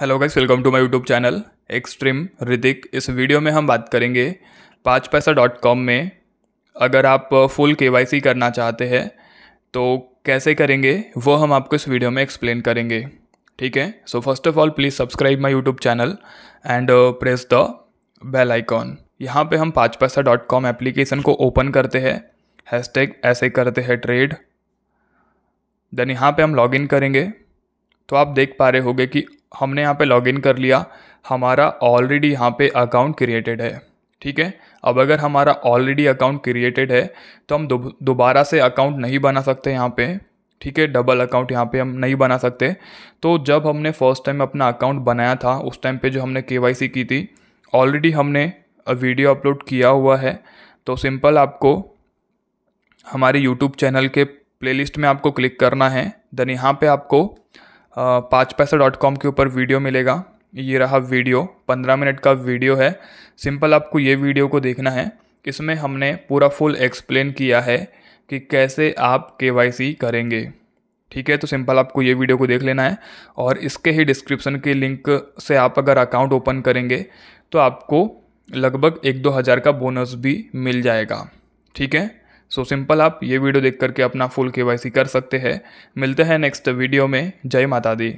hello guys welcome to my YouTube channel extreme Hrithik इस video में हम बात करेंगे पाँच पैसा डॉट कॉम में अगर आप फुल के करना चाहते हैं तो कैसे करेंगे वो हम आपको इस वीडियो में एक्सप्लेन करेंगे ठीक है so first of all please subscribe my YouTube channel and press the bell icon यहाँ पे हम Paanch Paisa dot com application को ओपन करते हैं हैशटैग ऐसे करते हैं ट्रेड देन यहाँ पे हम लॉगिन करेंगे तो आप देख पा रहे होंगे कि हमने यहाँ पे लॉगिन कर लिया हमारा ऑलरेडी यहाँ पे अकाउंट क्रिएटेड है ठीक है अब अगर हमारा ऑलरेडी अकाउंट क्रिएटेड है तो हम दोबारा से अकाउंट नहीं बना सकते यहाँ पे ठीक है डबल अकाउंट यहाँ पे हम नहीं बना सकते तो जब हमने फर्स्ट टाइम अपना अकाउंट बनाया था उस टाइम पे जो हमने के की थी ऑलरेडी हमने वीडियो अपलोड किया हुआ है तो सिंपल आपको हमारे यूट्यूब चैनल के प्लेलिस्ट में आपको क्लिक करना है देन यहाँ पे आपको पाँच पैसा डॉट कॉम के ऊपर वीडियो मिलेगा ये रहा वीडियो पंद्रह मिनट का वीडियो है सिंपल आपको ये वीडियो को देखना है इसमें हमने पूरा फुल एक्सप्लेन किया है कि कैसे आप के करेंगे ठीक है तो सिंपल आपको ये वीडियो को देख लेना है और इसके ही डिस्क्रिप्शन के लिंक से आप अगर अकाउंट ओपन करेंगे तो आपको लगभग एक दो हज़ार का बोनस भी मिल जाएगा ठीक है सो so, सिंपल आप ये वीडियो देख करके अपना फुल के कर सकते हैं मिलते हैं नेक्स्ट वीडियो में जय माता दी